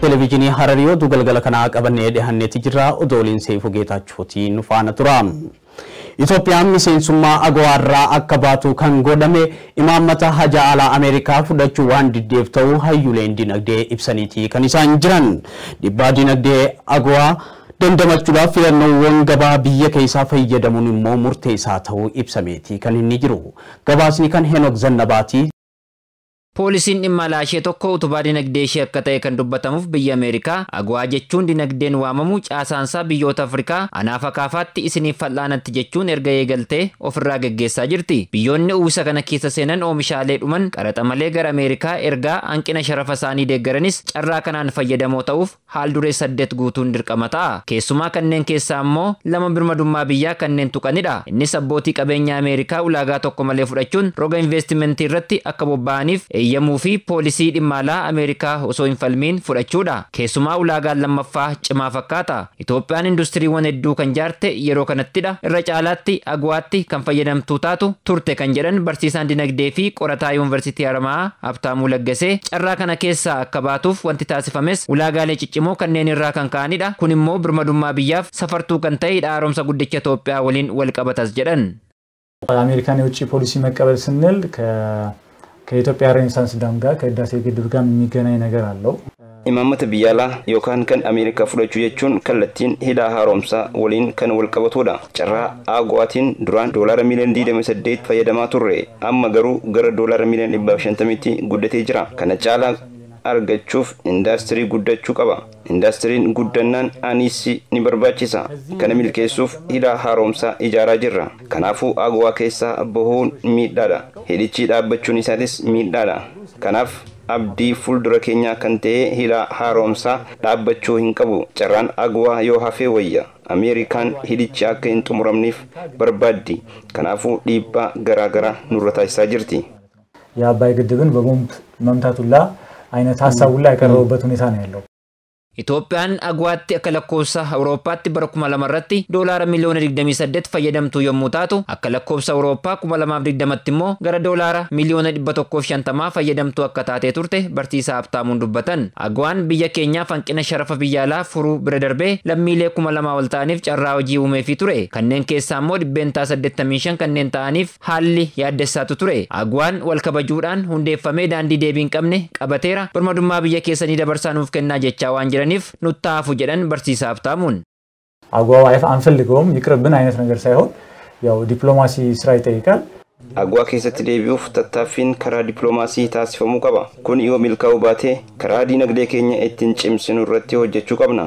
Televezyiinii Hararii galgala kanaa qabannee dhiyaanneeti jirra. Odooliin Seefuu Geetaachuutiin faana tura. Itoophiyaan miseensummaa Agwaarraa akka baatu kan godhame imaammata haja alaa Ameerikaa fudhachuu waan diddeef ta'uu hayyuuleen dinagdee ibsaniiti kan isaan jiran. Dhibbaa dinagdee Agwaa dandamachuudhaaf filannoowwan gabaa biyya keessaa fayyadamuun immoo murteessaa ta'uu ibsameetii kan inni jiru. Gabaasni kan henok Zannabaati. Poolisiin dhimma alaashee tokko utubaa dinagdee ishee akka ta'e kan dubbatamuuf biyya Ameerikaa agwaa jechuun dinagdeen waamamu caasaansaa biyyoota Afrikaa anaa fakaafaatti isiniif fal'aanatti jechuun erga eegaltee ofirraa geggeessaa jirti. Biyyoonni uwwisa kana keessa seenan oomishaalee dhuman qaraxa malee gara Ameerikaa ergaa hanqina sharafa isaanii deeggaranis carraa kanaan fayyadamoo ta'uuf haal duree saddeet guutuun dirqama ta'a. Keessumaa kanneen keessaa immoo lama birmadummaa biyyaa kanneen tuqanidha. Innis abbootii qabeenyaa Ameerikaa tokko malee fudhachuun roga investimentii irratti akka bobba'aniif eeyyamuu fi poolisii dhimmaalaa Ameerikaa osoo hin falmiin fudhachuudha. Keessumaa ulaagaan lammaffaa cimaa fakkaata. Itoophiyaan industiriiwwan hedduu kan jaarte yeroo kanattidha. Irra caalaatti aguwaatti kan fayyadamtu taatu turte kan jedhan barsiisaan dinagdee fi qorataa yuunivarsiitii Harmaa Abtaamuu Laggasee carraa kana keessaa akka baatuuf wanti taasifames ulaagaalee ciccimoo kanneen irraa kan ka'anidha. Kun immoo birmadummaa biyyaaf safartuu kan ta'e dhaaromsa guddicha Itoophiyaa ኢትዮጵያ ወሊን ወልቀበተስ ጀደን አሜሪካን የውጭ ፖሊሲ መቀበል ስንል ከኢትዮጵያ ሬኔሳንስ ዳም ጋር ከህዳሴ ግድብ ጋር የሚገናኝ ነገር አለው። ኢማመት ብያላ ዮካን ከን አሜሪካ ፍለቹ የቹን ከለቲን ሂዳ ሃሮምሳ ወሊን ከን ወልቀበቶዳ ጭራ አጓቲን ዱራን ዶላር ሚሊዮን ዲ ሰዴት ፈየደማ ቱሬ አመገሩ ገረ ዶላር ሚሊዮን ዲባ ሸንተሚቲ ጉደቴ ጅራ ከነጫላ argachuuf indaastirii guddachuu qaba indaastiriin guddannaan anis ni barbaachisa kana milkeessuuf hidhaa haaromsaa ijaaraa jirra kanaafuu agwaa keessaa bahuun miidhaadha hidhichi dhaabbachuun isaatis miidhaadha kanaaf abdii fuldura keenyaa kan ta'e hidhaa haaromsaa dhaabbachuu hin qabu carraan agwaa yoo hafee wayya ameerikaan hidhichi akka hin xumuramneef barbaaddi kanaafuu dhiibbaa garaagaraa nurra taasisaa jirti አይነት ሀሳቡን ላይ ያቀረቡበት ሁኔታ ነው ያለው። Itoophiyaan Agwaatti akka lakkoofsa Awurooppaatti bara 2000 irratti doolaara miliyoona 28 fayyadamtu yommuu taatu akka lakkoofsa Awurooppaa 2020 immoo gara doolaara miliyoona 150 fayyadamtu akka taatee turte barsiisaa Abtaamuun dubbatan. Agwaan biyya keenyaa fanqina sharafa alaa furuu bira darbee lammiilee 2000 wal ta'aniif carraa hojii uumeefii ture. Kanneen keessaa immoo 85 kanneen ta'aniif haalli yaaddessaatu ture. Agwaan wal kabajuudhaan hundeeffamee daandii deebiin qabne qabateera birmadummaa biyya keessanii nuuf kennaa jechaa waan jiran jiraniif nuttaafu jedhan barsiisaaf taamuun. Agwaawaayeef anፈልገውም ይቅርብን አይነት ነገር ሳይሆን ያው ዲፕሎማሲ ስራ ይጠይቃል። አጓ keessatti deebi'uuf tattaaffiin karaa dippiloomaasii taasifamuu qaba. Kun yoo milkaa'uu baate karaa dinagdee keenya ittiin cimsinu irratti hojjechuu qabna.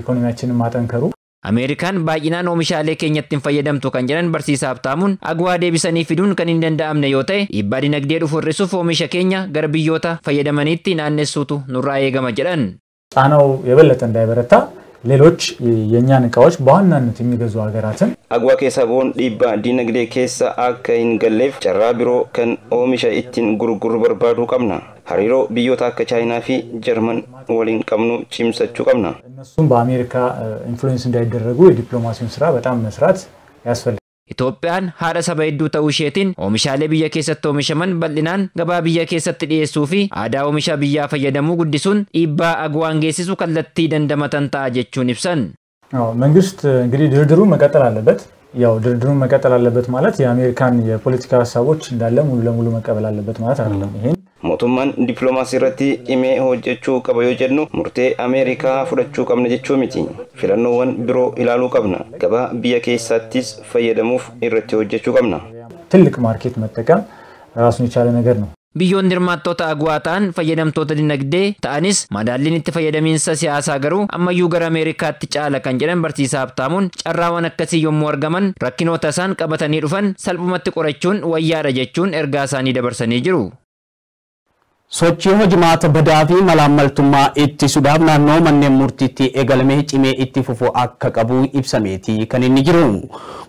Ikonoomiያችንን ማጠንከሩ Ameerikaan baay'inaan oomishaalee keenyatti hin fayyadamtu kan jedhan barsiisaa Habtaamuun agwaa deebisanii fiduun kan hin danda'amne yoo ta'e dhiibbaa dinagdee dhufu hir'isuuf oomisha keenya gara biyyoota fayyadamaniitti naannessuutu nurraa eegama jedhan. ሌሎች የእኛን እቃዎች በዋናነት የሚገዙ ሀገራትን አግዋ ኬሰቦን ዲባ ዲነግዴ ኬሳ አከ ሂንገሌፍ ጨራ ቢሮ ከን ኦሚሻ ኢቲን ጉርጉር በርባዱ ቀምና ሀሪሮ ብዮታ አከ ቻይና ፊ ጀርመን ወሊን ቀምኑ ቺምሰቹ ቀምና እነሱም በአሜሪካ ኢንፍሉዌንስ እንዳይደረጉ የዲፕሎማሲውን ስራ በጣም መስራት ያስፈልጋል። Itoophiyaan haadha saba hedduu ta'uu isheetiin oomishaalee biyya keessatti oomishaman bal'inaan gabaa biyya keessatti dhiyeessuu fi aadaa oomisha biyyaa fayyadamuu guddisuun dhiibbaa agwaan geessisu kallattii dandamatan ta'a jechuun ibsan. መንግስት እንግዲህ ድርድሩን መቀጠል አለበት። ያው ድርድሩን መቀጠል አለበት ማለት የአሜሪካን የፖለቲካ ሀሳቦች እንዳለ ሙሉ ለሙሉ መቀበል አለበት ማለት አይደለም። mootummaan diplomaasii irratti dhimee hojjechuu qaba yoo jennu murtee ameerikaa fudhachuu qabna jechuu miti filannoowwan biroo ilaaluu qabna gabaa biyya keessaattis fayyadamuuf irratti hojjechuu qabna biyyoon ማርኬት መጠቀም hirmaattoota aguwaa ta'an fayyadamtoota dinagdee ta'anis madaalliin itti fayyadamiinsa siyaasaa garuu ammayyuu gara Ameerikaatti caala kan jedhan barsiisaa Habtaamuun carraawwan akkasii yommuu argaman rakkinoota isaan qabatanii dhufan salphumatti qorachuun wayyaadha jechuun ergaa isaanii dabarsanii jiru. Sochii hojimaata badaa fi malaammaltummaa ittisuudhaaf naannoo manneen murtiitti eegalamee cimee itti fufu akka qabu ibsameeti kan inni jiru.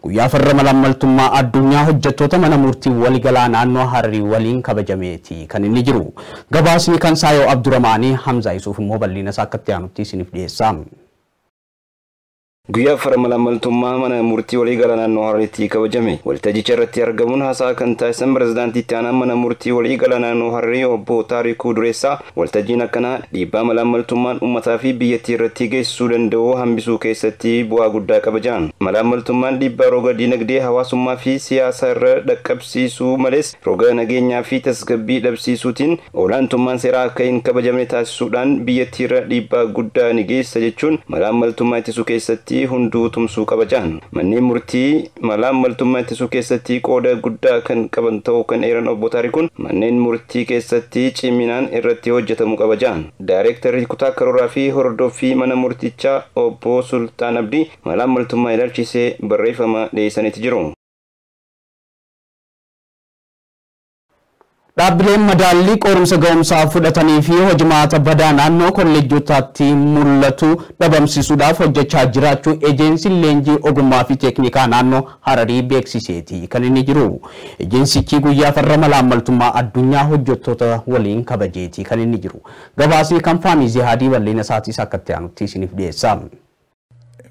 Guyyaa farra malaamaltummaa addunyaa hojjettoota mana murtii waligalaa naannoo Hararii waliin kabajameeti kan inni jiru. Gabaasni kan Saayoo Abdurrahmaanii hamza Isuuf immoo bal'ina isaa akkatti aanutti isiniif dhiyeessa. Guyyaa afara malaamaltummaa mana murtii galaa naannoo Harreetti kabajame waltajicha irratti argamuun hasaa kan taasisan pirezidaantii aanaa mana murtii galaa naannoo Harree obbo taariikuu Dureessaa waltajiin akkanaa dhiibbaa malaammaltummaan uummataa fi biyyattii irratti geessisuu danda'u hambisuu keessatti bu'aa guddaa Malaan malaamaltummaan dhiibbaa roga dinagdee hawaasummaa fi siyaasaa irra dhaqqabsiisuu malees roga nageenyaa fi tasgabbii dhabsiisuutiin olaantummaan seeraa akka hin kabajamne taasisuudhaan biyyattii irra dhiibbaa guddaa ni geessa jechuun malaamaltummaa hunduu tumsuu qabajaan manneen murtii malaan maltummaa ittisuu keessatti qooda guddaa kan qaban ta'uu kan eeran obboo obbo kun manneen murtii keessatti ciminaan irratti hojjetamu jahan daareektarri kutaa karooraa fi hordoffii mana murtichaa obbo Sultaan Abdii malaan maltummaa ilaalchisee barreeffama dhiyeessaniiti jiru. Dhaabbileen madaallii qorumsa ga'umsaa fudhatanii fi hojimaata badaa naannoo kolleejjotaatti mul'atu dhabamsiisuudhaaf hojjechaa jiraachuu ejensiin leenjii ogummaa fi teeknikaa naannoo Hararii beeksiseeti kan inni jiru. Ejeensichi guyyaa farra malaammaltummaa addunyaa hojjettoota waliin kabajeeti kan inni jiru. Gabaasni kanfaanii Zihaadii bal'ina isaatis akka itti isiniif dhiyeessa.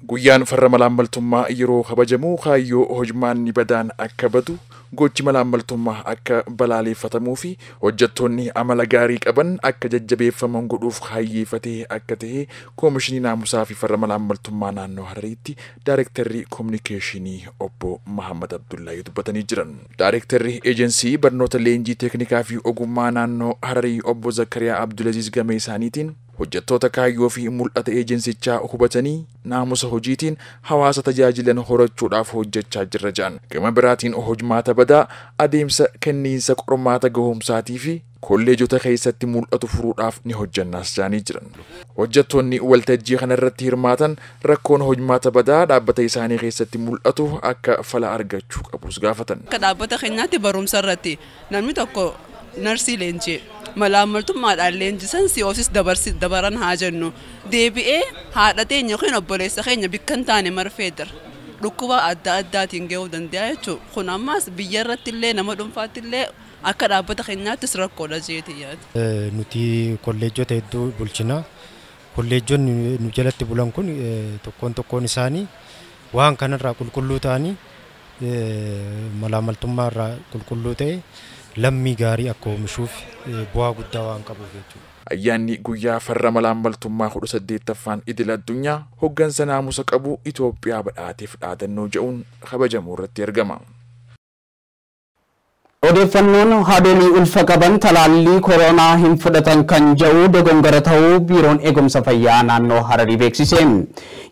Guyyaan farra malaammaltummaa yeroo kabajamu kaayyoo hojmaanni badaan akka badu gochi malaammaltummaa akka balaaleeffatamuu fi hojjettoonni amala gaarii qaban akka jajjabeeffaman godhuuf hayyeeffatee akka ta'ee koomishinii naamusaa fi farra malaammaltummaa naannoo Harariitti daayirektarri koominikeeshinii obbo Mahammad Abdullaahi dubbatanii jiran. Daayirektarri eejensii barnoota leenjii teeknikaa fi ogummaa naannoo Hararii obbo Zakariyaa Abdulaziz Gamee isaaniitiin hojjettoota kaayyoo fi mul'ata eejeensichaa hubatanii naamusa hojiitiin hawaasa tajaajilan horachuudhaaf hojjechaa jirra jaan gama biraatiin hojmaata badaa adeemsa kenniinsa qormaata gahumsaatii fi kolleejota keessatti mul'atu furuudhaaf ni hojjannaas jaanii jiran hojjettoonni waltajjii kanarratti hirmaatan rakkoon hojmaata badaa dhaabbata isaanii keessatti mul'atu akka fala argachuu qabus gaafatan akka dhaabbata keenyaatti barumsa irratti namni tokko narsii leenjii malaammaltummaadhaan illee jisan si'oosis dabaran haa jennu deebi'ee haadhateen yookiin obboleessa keenya bikkan taane marfee jira. dhukkuba adda addaatiin gahuu danda'a jechuudha. Kun ammas biyya irratti illee nama dhuunfaatti illee akka dhaabbata keenyaattis rakkoodha jeeti yaadu. Nuti kolleejjota hedduu bulchina. Kolleejjonni nu jalatti bulan kun tokkoon tokkoon isaanii waan kanarraa qulqulluu ta'anii malaamaltummaa irraa qulqulluu ta'e lammii gaarii akka oomishuuf bu'aa guddaa waan qabuuf jechuudha. Ayyaanni guyyaa farra malaanmaltummaa kudha saddeettaffaan idil addunyaa hoggansa naamusa qabu Itoophiyaa badhaateef dhaadannoo jedhuun habajamuu irratti argama. Odeeffannoon haadholii ulfa qaban talaallii koronaa hin fudhatan kan jedhu gara ta'uu biiroon eegumsa fayyaa naannoo Hararii beeksise.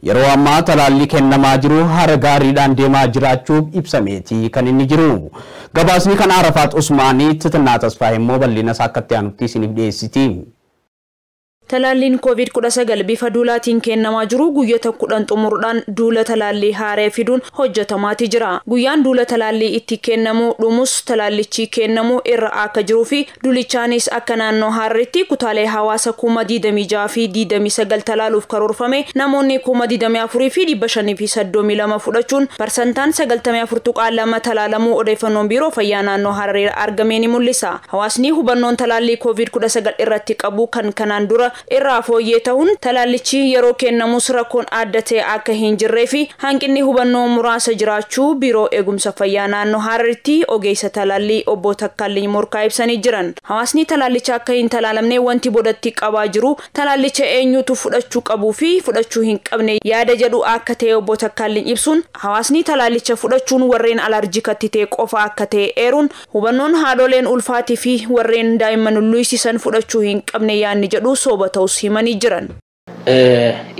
Yeroo ammaa talaallii kennamaa jiru hara gaariidhaan deemaa jiraachuuf ibsameeti kan inni jiru. Gabaasni kan Arafaat Usmaanii Titinaa Tasfaa immoo bal'ina isaa akka itti isiniif dhiyeessiti. Talaalliin COVID-19 bifa duulaatiin kennamaa jiru guyyata kudhan xumuruudhaan duula talaallii haaree fiduun hojjetamaati jira. Guyyaan duula talaallii itti kennamu dhumus talaallichi kennamu irra akka jiruu fi duulichaanis akka naannoo haarritti kutaalee hawaasa kuma 26 fi 29 talaaluuf karoorfame namoonni kuma 24 fi 532 fudhachuun barsantaan lama talaalamuu odeeffannoon biiroo fayyaa naannoo harree argame ni mul'isa. Hawaasni hubannoon talaallii COVID-19 irratti qabu kan kanaan dura irraa fooyyee ta'uun talaallichi yeroo kennamus rakkoon adda ta'e akka hin jirree fi hanqinni hubannoo muraasa jiraachuu biroo eegumsa fayyaa naannoo haararitti ogeessa talaallii obbo Takkaalii Morkaa ibsanii jiran. Hawaasni talaallicha akka hin talaalamne wanti bodatti qabaa jiru talaallicha eenyutu fudhachuu qabuu fi fudhachuu hin qabne yaada jedhu akka ta'e obbo Takkaalii ibsuun hawaasni talaallicha fudhachuun warreen alarjikatti ta'e qofa akka ta'e eeruun hubannoon haadholeen ulfaatii fi warreen daa'imman luysisan fudhachuu ta'us himanii ይጅረን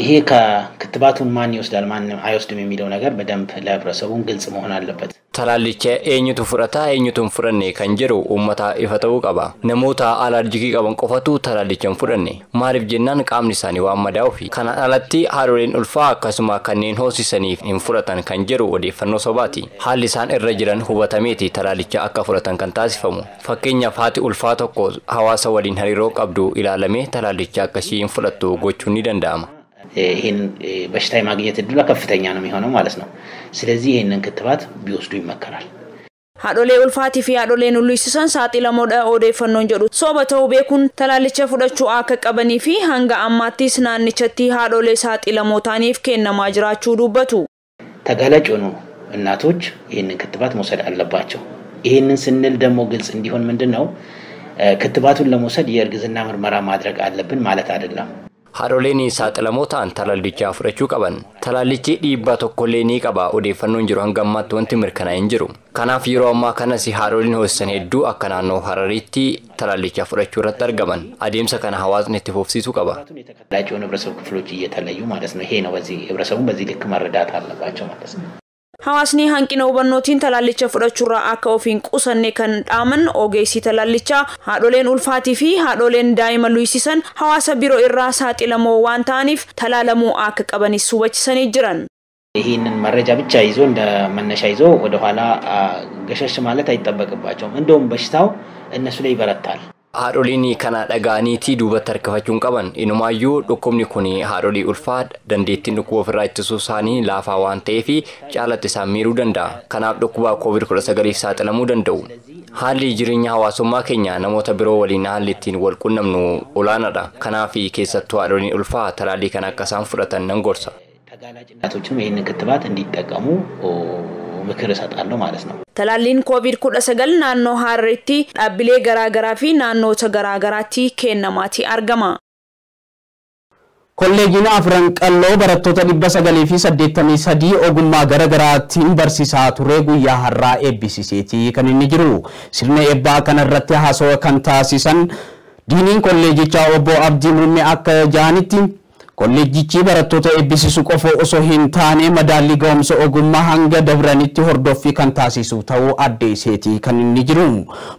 ይሄ ከክትባቱን ማን ይወስዳል ማንም አይወስድም የሚለው ነገር በደንብ ለህብረተሰቡን ግልጽ መሆን አለበት። talaallicha eenyutu fudhata eenyutu hin fudhanne kan jedhu uummata ifa ta'uu qaba namoota alarjikii qaban qofatu talaallicha hin fudhanne maaliif jennaan qaamni isaanii waan madaa'uufi kanaan alatti haadholiin ulfaa akkasuma kanneen hoosisaniif hin fudhatan kan jiru odeeffannoo sobaati haalli isaan irra jiran hubatameeti talaallicha akka fudhatan kan taasifamu fakkeenyaaf haati ulfaa tokko hawaasa waliin hariiroo qabdu ilaalamee talaallicha akkasii fudhattu gochuun ni danda'ama. ይህን በሽታ የማግኘት እድሏ ከፍተኛ ነው የሚሆነው ማለት ነው። ስለዚህ ይህንን ክትባት ቢወስዱ ይመከራል። haadholee ulfaatii fi haadholeen ulliisisan saaxilamoodha odeeffannoon jedhu sooba ta'uu beekuun talaallicha fudhachuu akka qabanii fi hanga ammaattis naannichatti haadholee saaxilamootaaniif kennamaa jiraachuu dubbatu. ተጋላጭ የሆኑ እናቶች ይህንን ክትባት መውሰድ አለባቸው። ይህንን ስንል ደግሞ ግልጽ እንዲሆን ምንድን ነው ክትባቱን ለመውሰድ የእርግዝና ምርመራ ማድረግ አለብን ማለት አይደለም። haadholeen saaxilamoo ta'an talaallichaa fudhachuu qaban talaallichi dhiibbaa tokkolee ni qaba odeeffannoon jiru hanga ammaatti wanti mirkanaa hin jiru kanaaf yeroo ammaa kanas haadholiin hoosisan hedduu akka naannoo harariitti talaallichaa fudhachuu irratti argaman adeemsa kana hawaasni itti fufsiisuu qaba. hawaasni hanqina hubannootiin talaallicha fudhachuurraa akka ofiin qusannee kan dhaaman ogeessii talaallichaa haadholeen ulfaatii fi haadholeen daa'ima luyisisan hawaasa biroo irraa saaxilamoo waan ta'aniif talaalamuu akka qabanis hubachisanii jiran። ይህንን መረጃ ብቻ ይዞ እንደ መነሻ ይዞ ወደኋላ ገሸሽ ማለት አይጠበቅባቸውም። እንደውም በሽታው እነሱ ላይ ይበረታል። haadholiin kana dhaga'aniitii duubatti harkifachuun qaban inumaayyuu dhukkubni kun haadholii ulfaa dandeettiin dhukkuba ofirraa ittisuu isaanii laafaa waan fi caalatti isaan miiruu danda'a kanaaf dhukkubaa covid kudha sagaliif saaxilamuu danda'u haalli jireenya hawaasummaa keenya namoota biroo waliin haalli ittiin wal qunnamnu olaanaadha kanaaf keessattuu haadholiin ulfaa talaalii kana akka isaan fudhatan nan gorsa. ምክር Talaalliin covid naannoo Harreetti dhaabbilee garaagaraa fi naannoota garaagaraatti kennamaati argama. Kolleejiin afran qalloo barattoota dhibba sagalii fi saddeettamii sadii ogummaa gara garaatiin barsiisaa ture guyyaa har'aa eebbisiiseeti kan inni jiru. Sirna eebbaa kanarratti haasawaa kan taasisan diiniin kolleejichaa obbo Abdii Muummee akka jahanitti Kolleejichi barattoota eebbisiisu qofa osoo hin taane madaallii ga'umsa ogummaa hanga dabranitti hordoffii kan taasisu ta'uu adde iseeti kan inni jiru.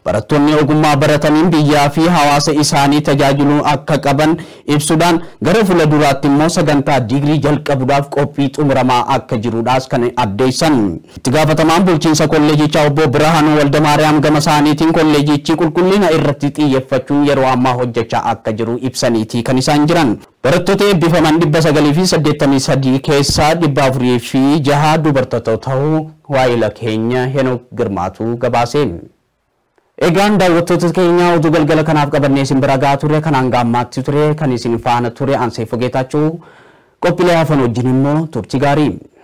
Barattoonni ogummaa barataniin biyyaa fi hawaasa isaanii tajaajiluu akka qaban ibsuudhaan gara fuula duraatti immoo sagantaa digirii jalqabuudhaaf qophii xumuramaa akka jirudhaas kan addeessan. Itti gaafatamaan bulchiinsa kolleejichaa obbo Walda Maariyaam gama isaaniitiin kolleejichi qulqullina irratti xiyyeeffachuun yeroo ammaa hojjechaa akka jiru ibsaniiti kan isaan jiran. Barattoota eebbifaman dhibba sagalii fi saddeettamii sadii keessaa dhibba afurii fi jaha dubartoota ta'uu waa'ila keenya Henook Girmaatu gabaaseen. Egaan daawwattoota keenya oduu galgala kanaaf qabannee isin bira ture kan hanga ammaatti ture kan isin faana ture aansee fogeetaachuu qophiilee hafan wajjin immoo turtii gaarii.